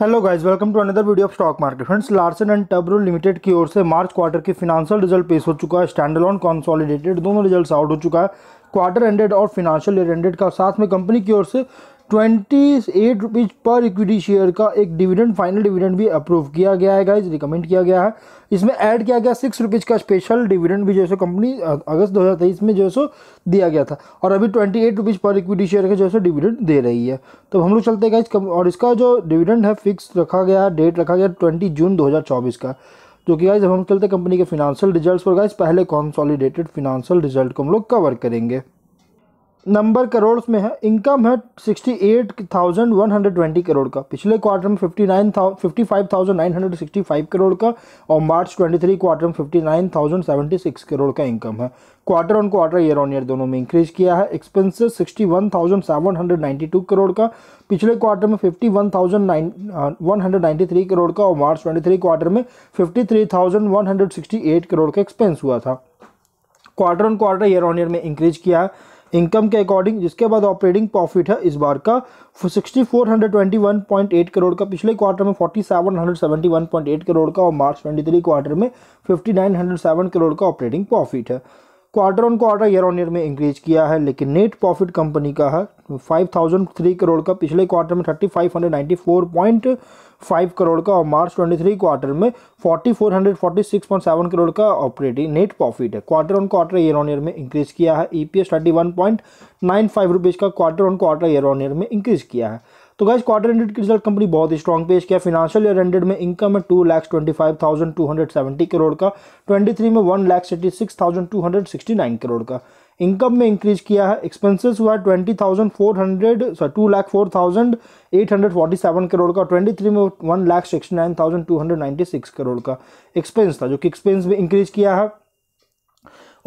hello guys welcome to another video of stock market friends Larsen and Toubro limited की ओर से March quarter की financial result पेश हो चुका है स्टैंडलॉन कॉन्सोलिडेटेड दोनों रिजल्ट्स आउट हो चुका है क्वार्टर एंडेड और फिनंशियल ईयर एंडेड का साथ में कंपनी की ओर से twenty eight rupees per equity share का एक डिविडेंड फाइनल डिविडेंड भी अप्रूव किया गया है गाइज रिकमेंड किया गया है इसमें ऐड किया गया सिक्स रुपीज़ का स्पेशल डिविडेंड भी जो है कंपनी अगस्त दो हज़ार तेईस में जो है सो दिया गया था और अभी twenty eight rupees per equity share का जो है सो डिविडेंड दे रही है तो हम लोग चलते गाइज और इसका जो डिविडेंड है फिक्स रखा गया डेट रखा गया ट्वेंटी जून दो का जो तो कि गाइज अब हम चलते कंपनी के फिनंशियल रिजल्ट्स पर गाइज पहले कॉन्सॉलिडेटेड फिनंशियल रिजल्ट को हम लोग कवर करेंगे नंबर करोड़ में है इनकम है sixty eight thousand one hundred twenty crore का पिछले क्वार्टर में fifty nine fifty five thousand nine hundred sixty five crore का और मार्च ट्वेंटी थ्री क्वार्टर में fifty nine thousand seventy six crore का इनकम है quarter on quarter year on year दोनों में इंक्रीज किया है expenses sixty one thousand seven hundred ninety two crore का पिछले क्वार्टर में fifty one thousand nine one hundred ninety three crore का और मार्च ट्वेंटी थ्री क्वार्टर में fifty three thousand one hundred sixty eight crore का एक्सपेंस हुआ था quarter on quarter year on year में इंक्रीज किया है इनकम के अकॉर्डिंग जिसके बाद ऑपरेटिंग प्रॉफिट है इस बार का sixty four hundred twenty one point eight crore का पिछले क्वार्टर में forty seven hundred seventy one point eight crore का और मार्च ट्वेंटी थ्री क्वार्टर में fifty nine hundred seven crore का ऑपरेटिंग प्रॉफिट है quarter on quarter year on year में increase किया है लेकिन नेट प्रॉफिट कंपनी का है फाइव थाउजेंड थ्री करोड़ का पिछले क्वार्टर में thirty five hundred ninety four point five crore का और मार्च ट्वेंटी थ्री क्वार्टर में forty four hundred forty six point seven crore का ऑपरेटिंग नेट प्रॉफिट है quarter on quarter year on year में increase किया है E P S thirty one point nine five rupees का quarter on quarter year on year में increase किया है तो गाइज क्वार्टर एंडेड की रिजल्ट कंपनी बहुत ही स्ट्रॉन्ग पेश किया फिनेंशियल ईयर एंडेड में इनकम है two lakhs twenty five thousand two hundred seventy crore का ट्वेंटी थ्री में one lakhs eighty six thousand two hundred sixty nine crore का इनकम में इंक्रीज किया है एक्सपेंसेस हुआ है twenty thousand four hundred sorry two lakh four thousand eight hundred forty seven crore का twenty three में one lakh sixty nine thousand two hundred ninety six crore का expense था जो कि एक्सपेंस में इंक्रीज किया है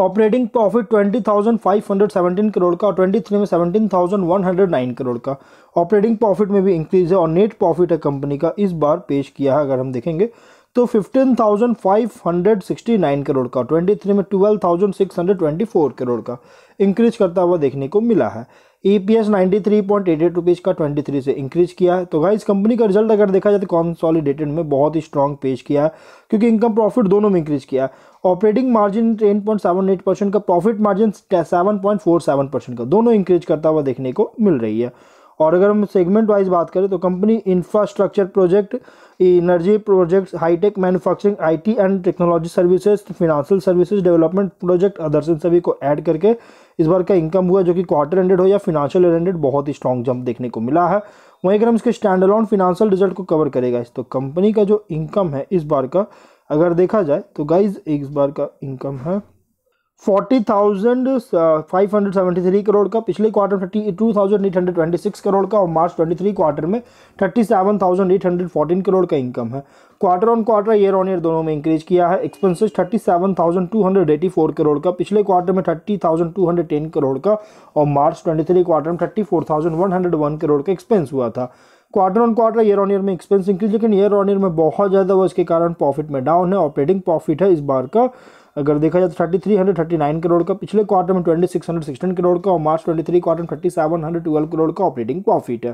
operating profit twenty thousand five hundred seventeen crore का और ट्वेंटी थ्री में seventeen thousand one hundred nine crore का ऑपरेटिंग प्रॉफिट में भी इंक्रीज है और नेट प्रॉफिट है कंपनी का इस बार पेश किया है अगर हम देखेंगे तो fifteen thousand five hundred sixty nine crore का ट्वेंटी थ्री में twelve thousand six hundred twenty four crore का इंक्रीज करता हुआ देखने को मिला है E P S ninety three point eight eight rupees का ट्वेंटी थ्री से इंक्रीज किया है तो इस कंपनी का रिजल्ट अगर देखा जाए तो कॉन्सॉलिडेटेड में बहुत ही स्ट्रॉन्ग पेश किया है क्योंकि इनकम प्रॉफिट दोनों में इंक्रीज किया है operating margin ten point seven eight percent का profit margin seven point four seven percent का दोनों इंक्रीज करता हुआ देखने को मिल रही है और अगर हम सेगमेंट वाइज बात करें तो company infrastructure project energy projects high tech manufacturing IT and technology services financial services development project others इन सभी को ऐड करके इस बार का इनकम हुआ जो कि क्वार्टर एंडेड हो या फिनेंशियल एंडेड बहुत ही स्ट्रॉन्ग जंप देखने को मिला है वहीं अगर हम इसके स्टैंड अलॉन रिजल्ट को कवर करेगा तो कंपनी का जो इनकम है इस बार का अगर देखा जाए तो गाइज एक बार का इनकम है forty thousand five hundred seventy three crore का पिछले क्वार्टर में thirty two thousand eight hundred twenty six crore का और मार्च ट्वेंटी थ्री क्वार्टर में thirty seven thousand eight hundred fourteen crore का इनकम है quarter on quarter year on year दोनों में इंक्रीज किया है expenses thirty seven thousand two hundred eighty four crore का पिछले क्वार्टर में thirty thousand two hundred ten crore का और मार्च ट्वेंटी थ्री क्वार्टर में thirty four thousand one hundred one crore का एक्सपेंस हुआ था quarter on quarter year on year में एक्सपेंस इंक्रीज लेकिन ईयर ऑन ईयर में बहुत ज़्यादा वो इसके कारण प्रॉफिट में डाउन है ऑपरेटिंग प्रॉफिट है इस बार का अगर देखा जाए तो thirty three hundred thirty nine crore का पिछले क्वार्टर में twenty six hundred sixteen crore का और मार्च ट्वेंटी थ्री क्वार्टर में thirty seven hundred twelve crore का ऑपरेटिंग प्रॉफिट है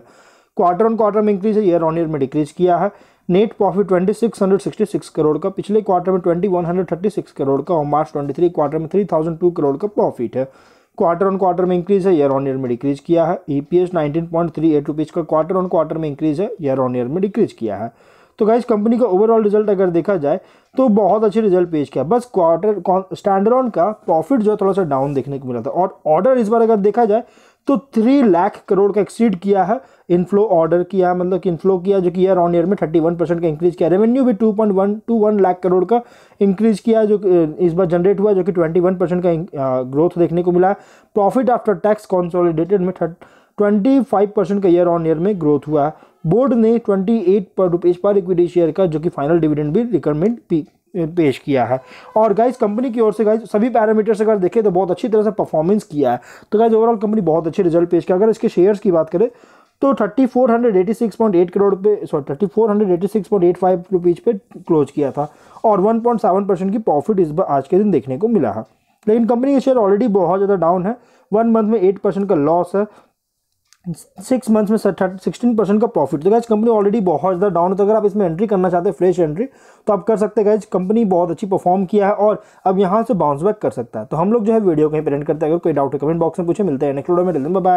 क्वार्टर ऑन क्वार्टर में इंक्रीज है ईयर ऑन ईयर में डिक्रीज किया है net profit twenty six hundred sixty six crore का पिछले क्वार्टर में twenty one hundred thirty six crore का और मार्च ट्वेंटी थ्री क्वार्टर में थ्री थाउजेंड टू करोड़ का प्रॉफिट है क्वार्टर ऑन क्वार्टर में इंक्रीज है ईयर ऑन ईयर में डिक्रीज किया है E P S nineteen point three eight rupees का क्वार्टर ऑन क्वार्टर में इंक्रीज है ईयर ऑन ईयर में डिक्रीज किया है तो गाइज कंपनी का ओवरऑल रिजल्ट अगर देखा जाए तो बहुत अच्छे रिजल्ट पेश किया बस क्वार्टर स्टैंडर्ड का प्रॉफिट जो है थोड़ा सा डाउन देखने को मिला था और ऑर्डर इस बार अगर देखा जाए तो थ्री लाख करोड़ का एक्सीड किया है इनफ्लो ऑर्डर किया मतलब कि इनफ्लो किया जो कि ईयर ऑन ईयर में थर्टी वन परसेंट का इंक्रीज किया रेवेन्यू भी two point one two one lakh crore का इंक्रीज किया जो इस बार जनरेट हुआ जो कि ट्वेंटी वन परसेंट का ग्रोथ देखने को मिला प्रॉफिट आफ्टर टैक्स कॉन्सोलिडेटेड में ट्वेंटी फाइव परसेंट का ईयर ऑन ईयर में ग्रोथ हुआ बोर्ड ने twenty eight per rupees per equity share का जो कि फाइनल डिविडेंड भी रिकमेंड पेश किया है और गाइज कंपनी की ओर से गाइज सभी पैरामीटर्स अगर देखें तो बहुत अच्छी तरह से परफॉर्मेंस किया है तो गाइज ओवरऑल कंपनी बहुत अच्छे रिजल्ट पेश किया अगर इसके शेयर्स की बात करें तो thirty four hundred eighty six point eight crore पे sorry thirty four hundred eighty six point eight five rupees पे क्लोज किया था और वन पॉइंट सेवन परसेंट की प्रॉफिट इस बार आज के दिन देखने को मिला है लेकिन कंपनी का शेयर ऑलरेडी बहुत ज़्यादा डाउन है वन मंथ में एट परसेंट का लॉस है सिक्स मंथ्स में सिक्सटीन परसेंट का प्रॉफिट तो गाइज कंपनी ऑलरेडी बहुत ज़्यादा डाउन है तो अगर आप इसमें एंट्री करना चाहते हैं फ्रेश एंट्री तो आप कर सकते हैं गाइज कंपनी बहुत अच्छी परफॉर्म किया है और अब यहाँ से बाउंस बैक कर सकता है तो हम लोग जो है वीडियो कहीं प्रेजेंट करते हैं अगर कोई डाउट है कमेंट बॉक्स में पूछे मिलते हैं नेक्स्ट वीडियो में मिलते हैं बाय